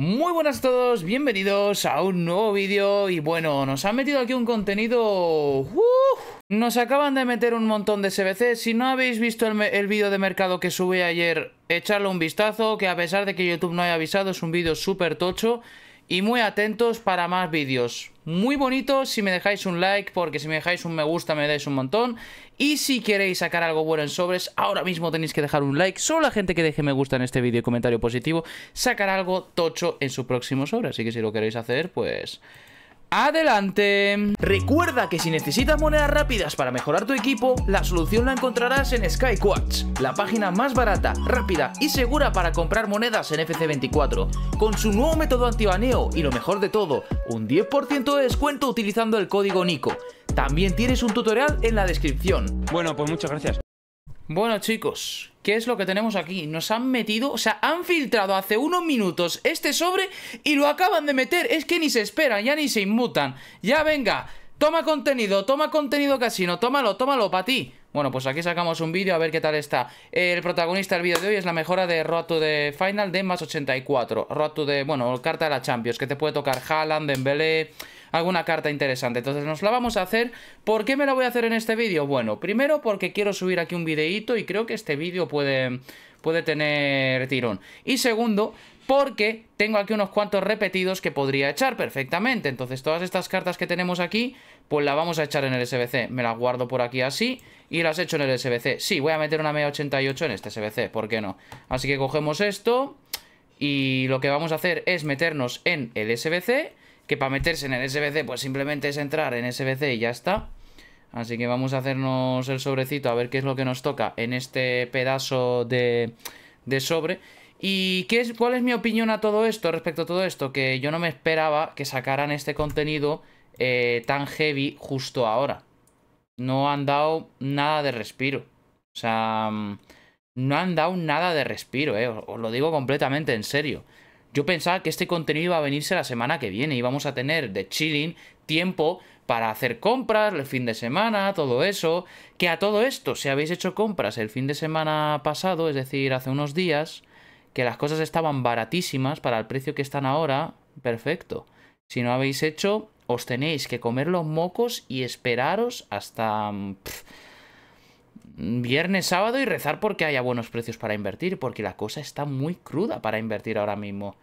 Muy buenas a todos, bienvenidos a un nuevo vídeo y bueno, nos han metido aquí un contenido... ¡Uf! ¡uh! Nos acaban de meter un montón de SBC, si no habéis visto el, vídeo de mercado que subí ayer, echarle un vistazo, que a pesar de que YouTube no haya avisado es un vídeo súper tocho y muy atentos para más vídeos. Muy bonito si me dejáis un like, porque si me dejáis un me gusta me dais un montón. Y si queréis sacar algo bueno en sobres, ahora mismo tenéis que dejar un like. Solo la gente que deje me gusta en este vídeo y comentario positivo sacará algo tocho en su próximo sobre. Así que si lo queréis hacer, pues ¡Adelante! Recuerda que si necesitas monedas rápidas para mejorar tu equipo, la solución la encontrarás en SkyQuartz, la página más barata, rápida y segura para comprar monedas en FC24, con su nuevo método antibaneo y lo mejor de todo, un 10% de descuento utilizando el código NICO. También tienes un tutorial en la descripción. Bueno, pues muchas gracias. Bueno chicos, ¿qué es lo que tenemos aquí? Nos han metido, o sea, han filtrado hace unos minutos este sobre y lo acaban de meter. Es que ni se esperan, ya ni se inmutan. Ya venga, toma contenido, toma contenido casino, tómalo, tómalo para ti. Bueno, pues aquí sacamos un vídeo a ver qué tal está. El protagonista del vídeo de hoy es la mejora de Road de Final de más 84. Road to the, bueno, carta de la Champions, que te puede tocar Haaland, Dembélé alguna carta interesante. Entonces nos la vamos a hacer. ¿Por qué me la voy a hacer en este vídeo? Bueno, primero porque quiero subir aquí un videíto y creo que este vídeo puede, puede tener tirón. Y segundo, porque tengo aquí unos cuantos repetidos que podría echar perfectamente. Entonces todas estas cartas que tenemos aquí, pues las vamos a echar en el SBC. Me las guardo por aquí así y las echo en el SBC. Sí, voy a meter una media 88 en este SBC, ¿por qué no? Así que cogemos esto y lo que vamos a hacer es meternos en el SBC que para meterse en el SBC pues simplemente es entrar en SBC y ya está. Así que vamos a hacernos el sobrecito a ver qué es lo que nos toca en este pedazo de, de sobre. ¿Y qué es, cuál es mi opinión a todo esto, respecto a todo esto? Que yo no me esperaba que sacaran este contenido eh, tan heavy justo ahora. No han dado nada de respiro. O sea, mm, no han dado nada de respiro, eh. os lo digo completamente en serio. Yo pensaba que este contenido iba a venirse la semana que viene, y íbamos a tener de chilling tiempo para hacer compras el fin de semana, todo eso. Que a todo esto, si habéis hecho compras el fin de semana pasado, es decir, hace unos días, que las cosas estaban baratísimas para el precio que están ahora, perfecto. Si no habéis hecho, os tenéis que comer los mocos y esperaros hasta... Mm, viernes, sábado y rezar porque haya buenos precios para invertir, porque la cosa está muy cruda para invertir ahora mismo.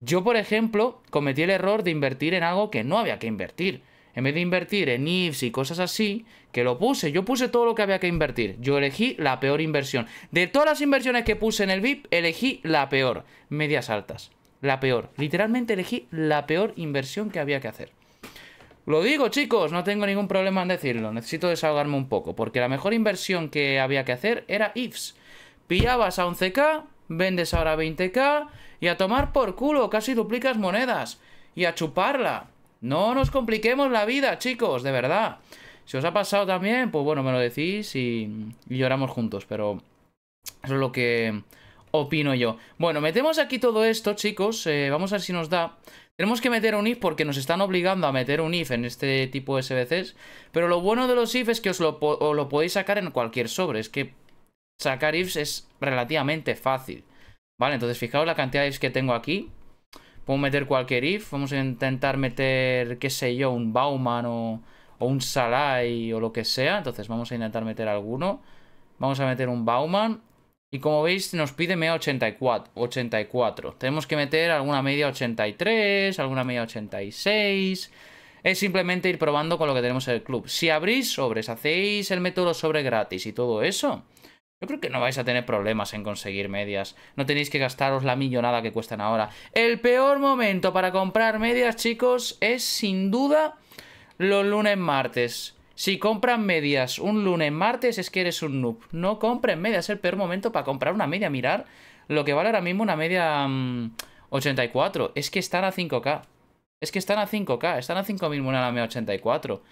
Yo, por ejemplo, cometí el error de invertir en algo que no había que invertir. En vez de invertir en IFS y cosas así, que lo puse, yo puse todo lo que había que invertir. Yo elegí la peor inversión. De todas las inversiones que puse en el VIP, elegí la peor. Medias altas. La peor. Literalmente elegí la peor inversión que había que hacer. Lo digo, chicos, no tengo ningún problema en decirlo. Necesito desahogarme un poco, porque la mejor inversión que había que hacer era IFS. Pillabas a 11k, vendes ahora a 20k y a tomar por culo, casi duplicas monedas y a chuparla. No nos compliquemos la vida, chicos, de verdad. Si os ha pasado también, pues bueno, me lo decís y, lloramos juntos, pero eso es lo que opino yo. Bueno, metemos aquí todo esto, chicos. Eh, vamos a ver si nos da... Tenemos que meter un if porque nos están obligando a meter un if en este tipo de SBCs. Pero lo bueno de los if es que os lo, podéis sacar en cualquier sobre. Es que sacar ifs es relativamente fácil. Vale, entonces fijaos la cantidad de ifs que tengo aquí. Puedo meter cualquier if. Vamos a intentar meter, qué sé yo, un Bauman o, o un Salai o lo que sea. Entonces vamos a intentar meter alguno. Vamos a meter un Bauman y como veis nos pide media 84, 84. Tenemos que meter alguna media 83, alguna media 86. Es simplemente ir probando con lo que tenemos en el club. Si abrís sobres, hacéis el método sobre gratis y todo eso, yo creo que no vais a tener problemas en conseguir medias. No tenéis que gastaros la millonada que cuestan ahora. El peor momento para comprar medias, chicos, es sin duda los lunes martes. Si compran medias un lunes, martes, es que eres un noob. No compren medias, es el peor momento para comprar una media. Mirar lo que vale ahora mismo una media 84. Mm, es que están a 5K. Es que están a 5K, están a 5.000 monedas la media 84.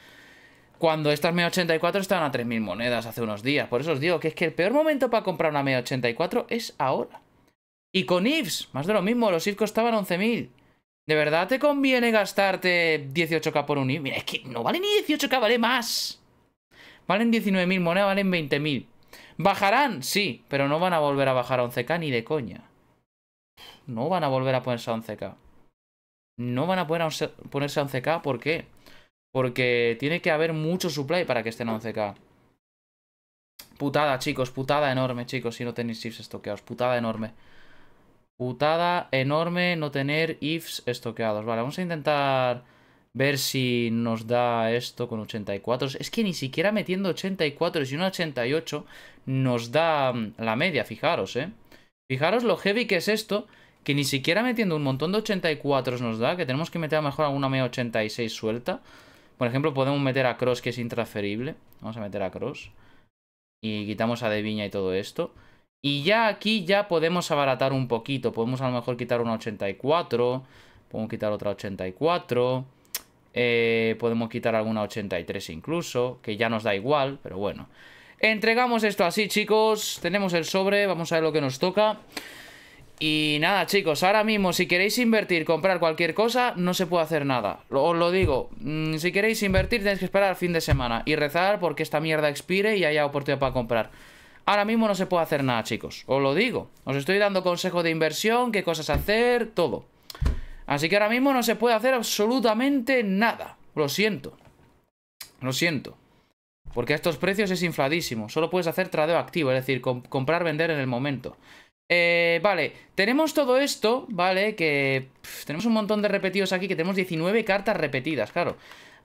Cuando estas media 84 estaban a 3.000 monedas hace unos días. Por eso os digo que es que el peor momento para comprar una media 84 es ahora. Y con IFS, más de lo mismo, los IFS costaban 11.000. ¿De verdad te conviene gastarte 18k por un I? Mira, es que no vale ni 18k, vale más. Valen 19.000 monedas, valen 20.000. ¿Bajarán? Sí, pero no van a volver a bajar a 11k ni de coña. No van a volver a ponerse a 11k. No van a poder ponerse a 11k, ¿por qué? Porque tiene que haber mucho supply para que estén a 11k. Putada, chicos, putada enorme, chicos, si no tenéis ships estoqueados. Putada enorme. Putada enorme no tener ifs estoqueados. Vale, vamos a intentar ver si nos da esto con 84. Es que ni siquiera metiendo 84 y un 88 nos da mm, la media, fijaros, ¿eh? Fijaros lo heavy que es esto, que ni siquiera metiendo un montón de 84 nos da, que tenemos que meter a lo mejor alguna media 86 suelta. Por ejemplo, podemos meter a Cross, que es intransferible. Vamos a meter a Cross. Y quitamos a De Viña y todo esto. Y ya aquí ya podemos abaratar un poquito. Podemos a lo mejor quitar una 84. Podemos quitar otra 84. Eh, podemos quitar alguna 83 incluso. Que ya nos da igual, pero bueno. Entregamos esto así, chicos. Tenemos el sobre. Vamos a ver lo que nos toca. Y nada, chicos, ahora mismo si queréis invertir, comprar cualquier cosa, no se puede hacer nada. Os lo digo, mm, si queréis invertir tenéis que esperar al fin de semana y rezar porque esta mierda expire y haya oportunidad para comprar. Ahora mismo no se puede hacer nada, chicos. Os lo digo. Os estoy dando consejos de inversión, qué cosas hacer, todo. Así que ahora mismo no se puede hacer absolutamente nada. Lo siento. Lo siento. Porque a estos precios es infladísimo. Solo puedes hacer tradeo activo, es decir, comprar, vender en el momento. Eh, vale, tenemos todo esto, ¿vale? Que tenemos un montón de repetidos aquí, que tenemos 19 cartas repetidas, claro.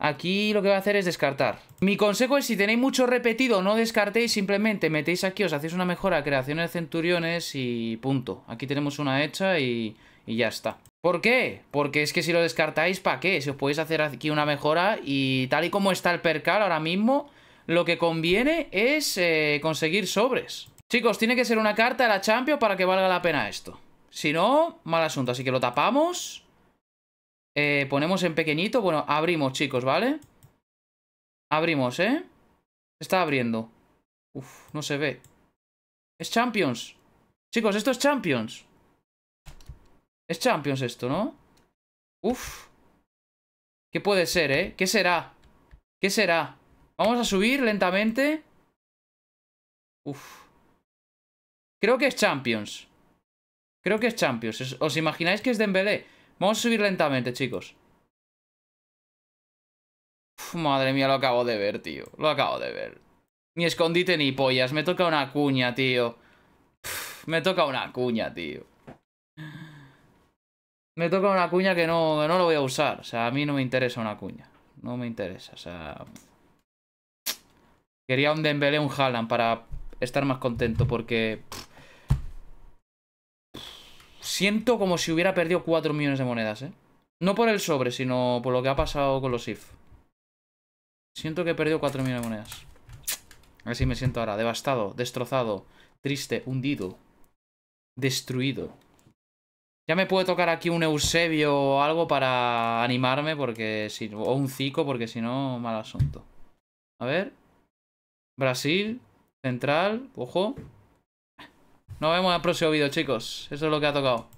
Aquí lo que voy a hacer es descartar. Mi consejo es, si tenéis mucho repetido, no descartéis, simplemente metéis aquí, os hacéis una mejora, creaciones de centuriones y punto. Aquí tenemos una hecha y, ya está. ¿Por qué? Porque es que si lo descartáis, ¿para qué? Si os podéis hacer aquí una mejora y tal y como está el percal ahora mismo, lo que conviene es eh, conseguir sobres. Chicos, tiene que ser una carta de la Champions para que valga la pena esto. Si no, mal asunto. Así que lo tapamos eh, ponemos en pequeñito. Bueno, abrimos, chicos, ¿vale? Abrimos, ¿eh? Se está abriendo. Uf, no se ve. Es Champions. Chicos, esto es Champions. Es Champions esto, ¿no? Uf. ¿Qué puede ser, eh? ¿Qué será? ¿Qué será? Vamos a subir lentamente. Uf. Creo que es Champions. Creo que es Champions. ¿Os imagináis que es Dembélé? Vamos a subir lentamente, chicos. madre mía, lo acabo de ver, tío. Lo acabo de ver. Ni escondite ni pollas. Me toca una cuña, tío. me toca una cuña, tío. Me toca una cuña que no, no lo voy a usar. O sea, a mí no me interesa una cuña. No me interesa, o sea... Quería un Dembélé, un Haaland para estar más contento porque siento como si hubiera perdido 4 millones de monedas, ¿eh? No por el sobre, sino por lo que ha pasado con los IF. Siento que he perdido 4 millones de monedas. Así me siento ahora. Devastado, destrozado, triste, hundido, destruido. Ya me puede tocar aquí un Eusebio o algo para animarme, porque si, o un cico, porque si no, mal asunto. A ver. Brasil, Central, ojo. Nos vemos en el próximo vídeo, chicos. Eso es lo que ha tocado.